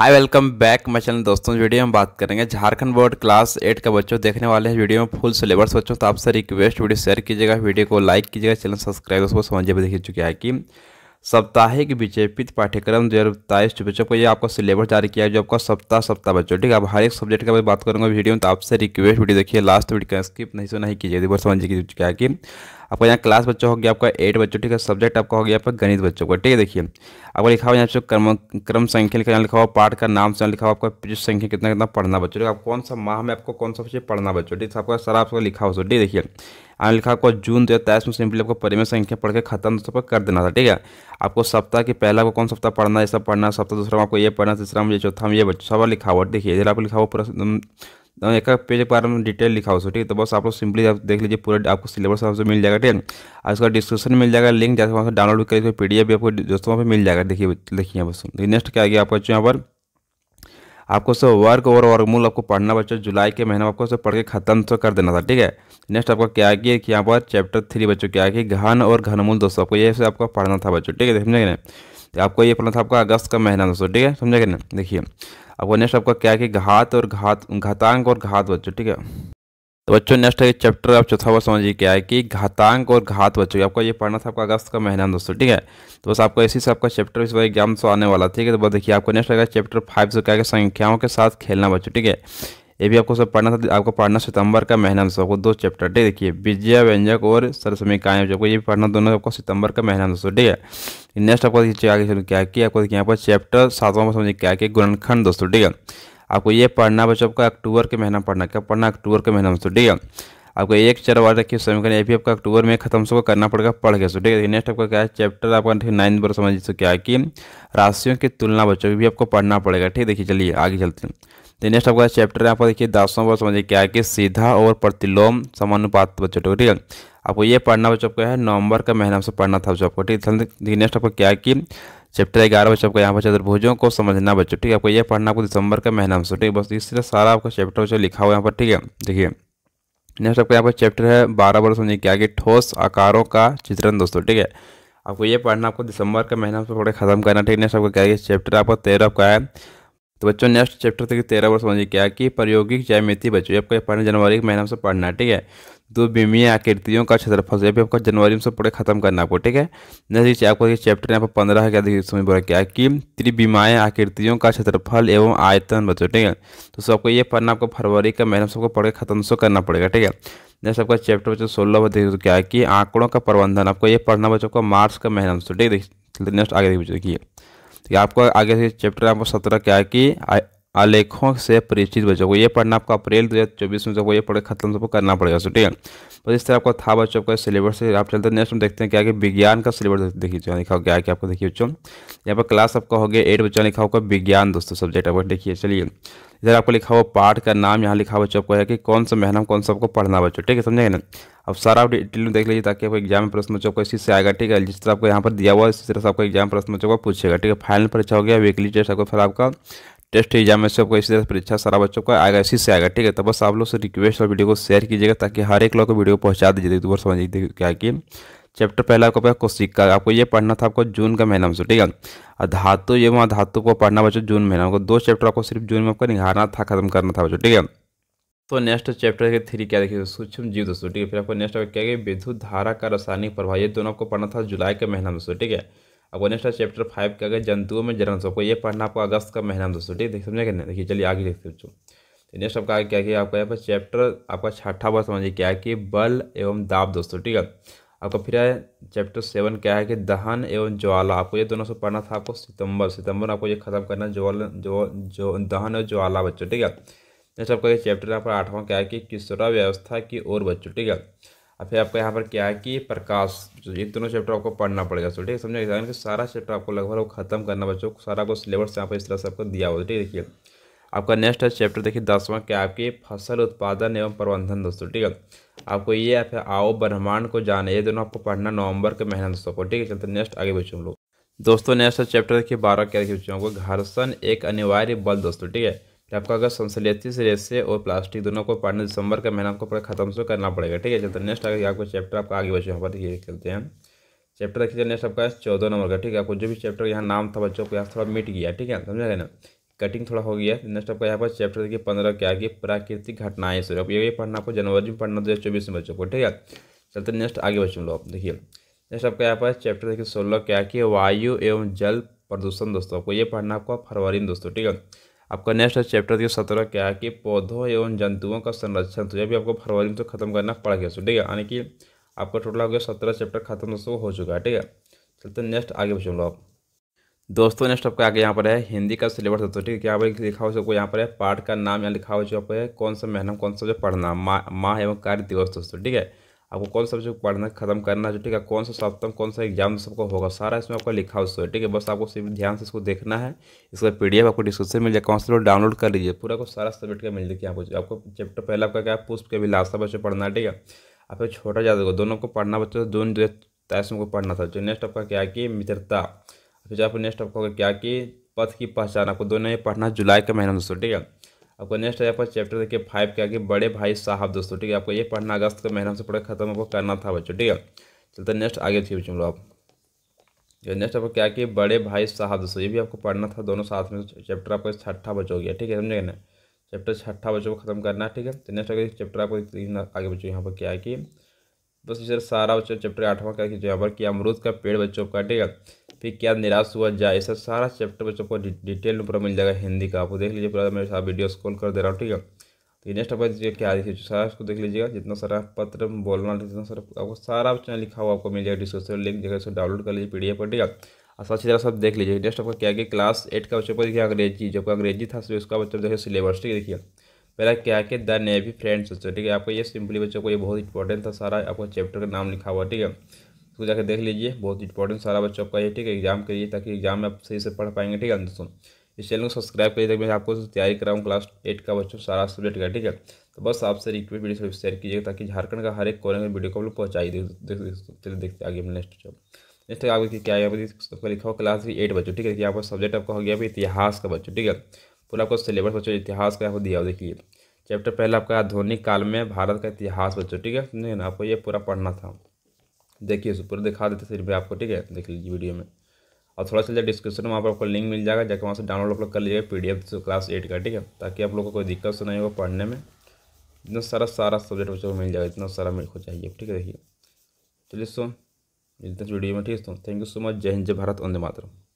हाय welcome back मैं channel दोस्तों video में बात करेंगे झारखंड बोर्ड क्लास एट का बच्चों देखने वाले हैं वीडियो में फुल सिलेबस बच्चों तो आपसे रिक्वेस्ट वीडियो शेयर कीजिएगा वीडियो को लाइक कीजिएगा चैनल सब्सक्राइब उसको समझिए देख चुके हैं कि साप्ताहिक विचेपित पाठ्यक्रम दो हज़ार बच्चों को ये आपको सिलेबस जारी किया है जो आपका सप्ताह सप्ताह बच्चों ठीक है अब हर एक सब्जेक्ट का बात करूँगा वीडियो में तो आपसे रिक्वेस्ट वीडियो देखिए लास्ट वीडियो का स्किप नहीं सो तो नहीं कीजिए समझिए चुके हैं कि आपका यहाँ क्लास बच्चा हो गया आपका एट बच्चों ठीक है सब्जेक्ट आपका हो गया आपका गणित बच्चों का ठीक है देखिए आपको लिखा हुआ यहाँ क्रम क्रम संख्या लिखा लिखा हुआ पाठ का नाम से लिखा हुआ आपका पृष्ठ संख्या कितना कितना पढ़ना बच्चों आप कौन सा माह में आपको कौन सा विषय पढ़ना बच्चों ठीक है आपका सारा आपको लिखा हुआ ठीक देखिए यहाँ लिखा आपको जून दो हज़ार में सिंपली आपको परिमेय संख्या पढ़ के खत्म दोस्तों पर कर देना था ठीक है आपको सप्ताह के पहला को कौन सप्ताह पढ़ना है सब पढ़ना सप्ताह दूसरा में आपको ये पढ़ना तीसरा में ये चौथा में ये बच्चों सब लिखा हुआ देखिए इधर आपको लिखा हुआ पूरा तो एक पेज के बारे में डिटेल लिखा हो ठीक है तो बस आप लोग सिंपली आप देख लीजिए पूरा आपको सिलेबस आपसे मिल जाएगा ठीक है और इसका डिस्क्रिप्शन मिल जाएगा लिंक जैसे वहाँ से डाउनलोड भी करिए पी डी आपको दोस्तों वहाँ पर मिल जाएगा देखिए देखिए बस नेक्स्ट तो क्या आ गया आपका यहाँ पर आपको सब वर्क और वर्गमूल आपको पढ़ना बच्चों जुलाई के महीने में आपको सब पढ़ के खत्म तो कर देना था ठीक है नेक्स्ट आपका क्या किया कि यहाँ पर चैप्टर थ्री बच्चों क्या किया घन और घनमूल दोस्तों आपको ये से आपको पढ़ना था बच्चों ठीक है समझे ना तो आपको ये पढ़ना था आपका अगस्त का महीना दोस्तों ठीक है समझे ना देखिए आपको नेक्स्ट आपका क्या है कि घात और घात घातांक और घात बच्चों ठीक है तो बच्चों नेक्स्ट है चैप्टर आप चौथा वर्ष समझिए क्या है कि घातांक और घात बच्चों आपका ये पढ़ना था आपका अगस्त का महीना दोस्तों ठीक है तो बस आपको इसी से आपका चैप्टर इस बार एग्जाम से आने वाला ठीक है तो बस देखिए आपको नेक्स्ट आएगा चैप्टर फाइव से क्या संख्याओं के साथ खेलना बच्चों ठीक है ये भी आपको सब पढ़ना था आपको पढ़ना सितंबर का महीना में सबको दो चैप्टर डे देखिए विजय व्यंजक और सरसमिकाएँ जो आपको ये भी पढ़ना दोनों आपको सितंबर का महीना में दोस्तों ठीक है नेक्स्ट आपको आगे चलो क्या कि आपको देखिए यहाँ पर चैप्टर सातवां समझिए क्या कि गुणनखंड दोस्तों ठीक है आपको ये पढ़ना बच्चों आपका अक्टूबर के महीना पढ़ना क्या पढ़ना अक्टूबर के महीना में दोस्तों ठीक है आपको एक चर वाला रखिए समीकरण ये भी आपका अक्टूबर में खत्म सो करना पड़ेगा पढ़ के सो ठीक है नेक्स्ट आपका क्या है चैप्टर आपका नाइन नंबर समझ सो क्या है कि राशियों की तुलना बच्चों भी आपको पढ़ना पड़ेगा ठीक है देखिए चलिए आगे चलते हैं तो नेक्स्ट आपका चैप्टर यहाँ पर देखिए दस नंबर समझिए क्या है कि सीधा और प्रतिलोम समानुपात बच्चों को ठीक है आपको ये पढ़ना बच्चों को है नवंबर का महीना से पढ़ना था बच्चों को ठीक है नेक्स्ट आपको क्या है कि चैप्टर ग्यारह बच्चों आपको यहाँ पर चतुर्भुजों को समझना बच्चों ठीक है आपको ये पढ़ना आपको दिसंबर का महीना से ठीक है बस इस तरह सारा आपका चैप्टर बच्चों लिखा हुआ यहाँ पर ठीक है देखिए नेक्स्ट आपका यहाँ पर चैप्टर है बारह बार समझिए क्या कि ठोस आकारों का चित्रण दोस्तों ठीक है आपको ये पढ़ना आपको दिसंबर का महीना से थोड़े खत्म करना ठीक है नेक्स्ट आपको क्या है चैप्टर आपका तेरह का है तो बच्चों नेक्स्ट चैप्टर तक तेरह वर्ष समझिए क्या कि प्रयोगिक जयमिति बच्चों आपको पढ़ना जनवरी के महीने से पढ़ना है ठीक है दो बीमी आकृतियों का क्षेत्रफल से भी जनवरी में से पूरे खत्म करना आपको ठीक है नेक्स्ट आपको चैप्टर यहाँ पर पंद्रह क्या देखिए समझ बोला क्या कि त्रिबीमाएँ आकृतियों का क्षेत्रफल एवं आयतन बच्चों ठीक है तो सबको ये पढ़ना आपको फरवरी का महीने सबको पढ़ के खत्म सो तो करना पड़ेगा ठीक है नेक्स्ट आपका चैप्टर बच्चों सोलह देखिए तो क्या कि आंकड़ों का प्रबंधन आपको ये पढ़ना बच्चों को मार्च का महीना ठीक है नेक्स्ट आगे देखिए तो आपको आगे से चैप्टर आपको सत्रह क्या है कि आलेखों से परिचित बच्चों को ये पढ़ना आपको अप्रैल दो हज़ार चौबीस में जब ये पढ़े खत्म सबको करना पड़ेगा सो ठीक है बस इस तरह आपका था बच्चों आपका सिलेबस से आप चलते हैं नेक्स्ट में देखते हैं क्या आगे विज्ञान का सिलेबस देखिए चलो लिखा हो गया आपको देखिए बच्चों यहाँ पर क्लास आपका हो गया एट बच्चों लिखा होगा विज्ञान दोस्तों सब्जेक्ट आपको देखिए चलिए इधर आपको लिखा हुआ पाठ का नाम यहाँ लिखा बच्चों आपको है कि कौन सा महीना कौन सा आपको पढ़ना बच्चों ठीक है समझेंगे ना अब सारा आप डिटेल में देख लीजिए ताकि आपको एग्जाम में प्रश्न बच्चों को इसी से आएगा ठीक है जिस तरह आपको यहाँ पर दिया हुआ है इसी तरह से आपको एग्जाम प्रश्न बच्चों को पूछेगा ठीक है फाइनल परीक्षा हो गया वीकली टेस्ट आपको फिर आपका टेस्ट एग्जाम में से आपको इसी तरह परीक्षा सारा बच्चों का आएगा इसी से आएगा ठीक है तो बस आप लोग से रिक्वेस्ट और वीडियो को शेयर कीजिएगा ताकि हर एक लोग को वीडियो पहुंचा दीजिए एक बार समझिए क्या कि चैप्टर पहला आपको पहला कोशिक का आपको ये पढ़ना था आपको जून का महीना में से ठीक है धातु ये वहाँ धातु को पढ़ना बच्चों जून महीना में दो चैप्टर आपको सिर्फ जून में आपको निहारना था खत्म करना था बच्चों ठीक है तो नेक्स्ट चैप्टर के थ्री क्या देखिए सूक्ष्म जीव दोस्तों ठीक है फिर आपको नेक्स्ट क्या विद्युत धारा का रासायनिक प्रभाव ये दोनों आपको पढ़ना था जुलाई के महीना में से ठीक है अब नेक्स्ट चैप्टर फाइव के अगर जंतुओं में जनरल सबको ये पढ़ना आपको अगस्त का महीना दोस्तों ठीक है समझे कि देखिए चलिए आगे देखते बच्चों तो नेक्स्ट आपका आगे क्या किया आपका यहाँ पर चैप्टर आपका छठा बार समझिए क्या है कि बल एवं दाब दोस्तों ठीक है आपका फिर है चैप्टर सेवन क्या है कि दहन एवं ज्वाला आपको ये दोनों से पढ़ना था आपको सितंबर सितंबर आपको ये खत्म करना ज्वाल जो जो दहन और ज्वाला बच्चों ठीक है नेक्स्ट आपका ये चैप्टर यहाँ पर आठवां क्या है कि किशोरा व्यवस्था की ओर बच्चों ठीक है और फिर आपको यहाँ पर क्या है कि प्रकाश ये दोनों चैप्टर आपको पढ़ना पड़ेगा सो ठीक है समझा एग्जाम के सारा चैप्टर आपको लगभग वो खत्म करना बच्चों सारा को सिलेबस यहाँ पर इस तरह से आपको दिया हुआ ठीक है देखिए आपका नेक्स्ट है चैप्टर देखिए दसवां क्या आपके फसल उत्पादन एवं प्रबंधन दोस्तों ठीक है आपको ये या फिर आओ ब्रह्मांड को जाने ये दोनों आपको पढ़ना नवंबर के महीना दोस्तों को ठीक है चलते नेक्स्ट आगे बच्चों हम लोग दोस्तों नेक्स्ट चैप्टर देखिए बारह क्या देखिए बच्चों को घर्षण एक अनिवार्य बल दोस्तों ठीक है आपका अगर सनसलियतीस रेसे और प्लास्टिक दोनों को पढ़ना दिसंबर का महीना आपको पूरा खत्म से करना पड़ेगा ठीक है चलते नेक्स्ट अगर आपको चैप्टर आपका आगे बच्चे यहाँ पर देखिए खेलते हैं चैप्टर देखिए नेक्स्ट आपका चौदह नंबर का ठीक है आपको जो भी चैप्टर यहाँ नाम था बच्चों को यहाँ थोड़ा मिट गया ठीक है समझा ना कटिंग थोड़ा हो गया नेक्स्ट आपका यहाँ पर चैप्टर देखिए पंद्रह के आगे प्राकृतिक घटनाएं से ये पढ़ना आपको जनवरी में पढ़ना दो हज़ार चौबीस में बच्चों को ठीक है चलते तो नेक्स्ट आगे बच्चों लोग देखिए नेक्स्ट आपका यहाँ पर चैप्टर देखिए सोलह क्या कि वायु एवं जल प्रदूषण दोस्तों आपको ये पढ़ना आपको फरवरी में दोस्तों ठीक है आपका नेक्स्ट है चैप्टर देखिए सत्रह क्या है कि पौधों एवं जंतुओं का संरक्षण तो यह भी आपको फरवरी में तो खत्म करना पड़ गया ठीक है यानी कि आपका टोटल हो गया सत्रह चैप्टर खत्म दोस्तों हो चुका है ठीक है चलते नेक्स्ट आगे बच्चों आप दोस्तों नेक्स्ट आपका आगे यहाँ पर है हिंदी का सिलेबस दोस्तों ठीक है क्या भाई लिखा हुआ सबको यहाँ पर है पाठ का नाम यहाँ लिखा हुआ आपको है कौन सा महीना कौन सा जो पढ़ना माँ माह एवं कार्य दिवस दोस्तों ठीक है आपको कौन सा सब्जेक्ट पढ़ना खत्म करना है ठीक है कौन सा सप्तम कौन सा एग्जाम सबको होगा सारा इसमें आपका लिखा हुआ है ठीक है बस आपको सिर्फ ध्यान से इसको देखना है इसका पीडीएफ आपको डिस्क्रिप्शन मिल जाएगा कौन सा डाउनलोड कर लीजिए पूरा को सारा सब्जेक्ट का मिल जाएगी आपको आपको चैप्टर पहला आपका क्या पुष्प के लास्ट बच्चे पढ़ना है ठीक है आपको छोटा याद होगा दोनों को पढ़ना बच्चों दोनों जो तैस को पढ़ना था जो नेक्स्ट आपका क्या कि मित्रता फिर आपको नेक्स्ट आपका क्या कि पथ की पहचान आपको दोनों ये पढ़ना जुलाई के महीना दोस्तों ठीक है आपको नेक्स्ट है पर चैप्टर देखिए फाइव के आगे बड़े भाई साहब दोस्तों ठीक है आपको ये पढ़ना अगस्त का महीना से पढ़ा खत्म आपको करना था बच्चों ठीक है चलते नेक्स्ट आगे थी बच्चों आप नेक्स्ट आपको क्या कि बड़े भाई साहब दोस्तों ये भी आपको पढ़ना था दोनों साथ में चैप्टर आपको छठा बच्चों हो गया ठीक है समझे ना चैप्टर छठा बच्चों को खत्म करना है ठीक है तो नेक्स्ट आगे चैप्टर आपको आगे बच्चों यहाँ पर क्या है कि बस इसे सारा बच्चों चैप्टर आठवां क्या जो यहाँ पर कि अमरूद का पेड़ बच्चों का ठीक है फिर क्या निराश हुआ जाए ऐसा सारा चैप्टर बच्चों को डिटेल में पूरा मिल जाएगा हिंदी का आपको देख लीजिए पूरा मैं सारा वीडियो स्कॉल कर दे रहा हूँ ठीक है तो नेक्स्ट आप क्या देखिए सारा उसको देख लीजिएगा जितना सारा पत्र बोलना जितना सारा आपको सारा उसने लिखा हुआ आपको मिल जाएगा डिस्क्रिप्शन लिंक जगह से डाउनलोड कर लीजिए पीडीएफ पर ठीक है अच्छा सब देख लीजिए नेक्स्ट आपका क्या है क्लास एट का बच्चों को देखिए अंग्रेजी जो अंग्रेजी था उसका बच्चों देखिए सिलेबस ठीक है देखिए पहला क्या है कि द नेवी फ्रेंड्स ठीक है आपको ये सिंपली बच्चों को ये बहुत इंपॉर्टेंट था सारा आपको चैप्टर का नाम लिखा हुआ ठीक है इसको जाकर देख लीजिए बहुत इंपॉर्टेंट सारा बच्चों का ये ठीक है एग्जाम के लिए ताकि एग्जाम में आप सही से पढ़ पाएंगे ठीक है दोस्तों इस चैनल को सब्सक्राइब करिए ताकि मैं आपको तैयारी कराऊँ क्लास एट का बच्चों सारा सब्जेक्ट का ठीक है तो बस आपसे रिक्वेस्ट वीडियो शेयर कीजिएगा ताकि झारखंड का हर एक कोने में वीडियो को लोग पहुँचाई चलिए देखते आगे नेक्स्ट नेक्स्ट आगे क्या है लिखा हो क्लास भी एट बच्चों ठीक है यहाँ पर सब्जेक्ट आपका हो गया अभी इतिहास का बच्चों ठीक है पूरा आपको सिलेबस बच्चों इतिहास का आपको दिया देखिए चैप्टर पहला आपका आधुनिक काल में भारत का इतिहास बच्चों ठीक है आपको ये पूरा पढ़ना था देखिए इसको पूरा दिखा देते सिर्फ आपको ठीक है देख लीजिए वीडियो में और थोड़ा सा डिस्क्रिप्शन में वहाँ पर आपको लिंक मिल जाएगा जाकर वहाँ से डाउनलोड लोग कर लीजिएगा पी डी क्लास एट का ठीक है ताकि आप लोग को कोई दिक्कत से नहीं होगा पढ़ने में इतना सारा सारा सब्जेक्ट बच्चों को मिल जाएगा इतना सारा मेरे को चाहिए ठीक है देखिए चलिए सो इतना वीडियो में ठीक है थैंक यू सो मच जय हिंद जय भारत वंदे मातरम